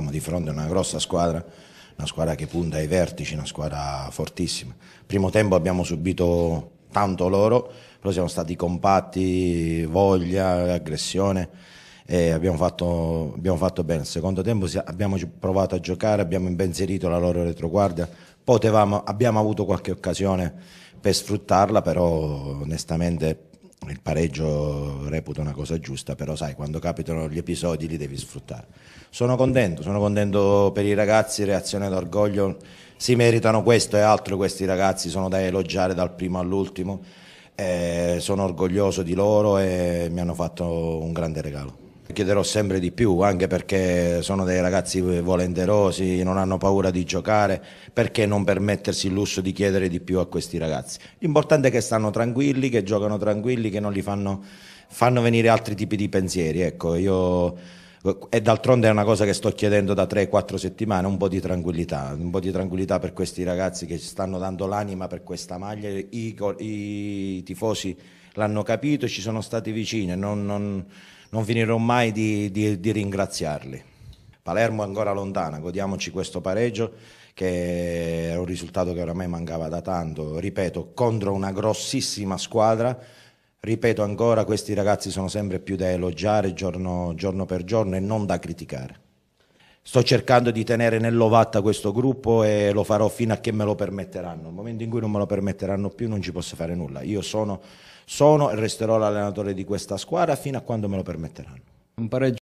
eravamo di fronte a una grossa squadra, una squadra che punta ai vertici, una squadra fortissima. Primo tempo abbiamo subito tanto loro, però siamo stati compatti, voglia, aggressione e abbiamo fatto, abbiamo fatto bene. Al secondo tempo abbiamo provato a giocare, abbiamo impensierito la loro retroguardia, Potevamo, abbiamo avuto qualche occasione per sfruttarla, però onestamente il pareggio reputo una cosa giusta, però sai, quando capitano gli episodi li devi sfruttare. Sono contento, sono contento per i ragazzi, reazione d'orgoglio, si meritano questo e altro questi ragazzi, sono da elogiare dal primo all'ultimo, eh, sono orgoglioso di loro e mi hanno fatto un grande regalo. Chiederò sempre di più, anche perché sono dei ragazzi volenterosi, non hanno paura di giocare, perché non permettersi il lusso di chiedere di più a questi ragazzi? L'importante è che stanno tranquilli, che giocano tranquilli, che non li fanno, fanno venire altri tipi di pensieri. Ecco, io e d'altronde è una cosa che sto chiedendo da 3-4 settimane, un po' di tranquillità, un po' di tranquillità per questi ragazzi che stanno dando l'anima per questa maglia, i, i tifosi l'hanno capito e ci sono stati vicini, non, non, non finirò mai di, di, di ringraziarli. Palermo è ancora lontana, godiamoci questo pareggio che è un risultato che oramai mancava da tanto, ripeto, contro una grossissima squadra ripeto ancora, questi ragazzi sono sempre più da elogiare giorno, giorno per giorno e non da criticare. Sto cercando di tenere nell'ovatta questo gruppo e lo farò fino a che me lo permetteranno. Nel momento in cui non me lo permetteranno più non ci posso fare nulla. Io sono, sono e resterò l'allenatore di questa squadra fino a quando me lo permetteranno. Un pareggio.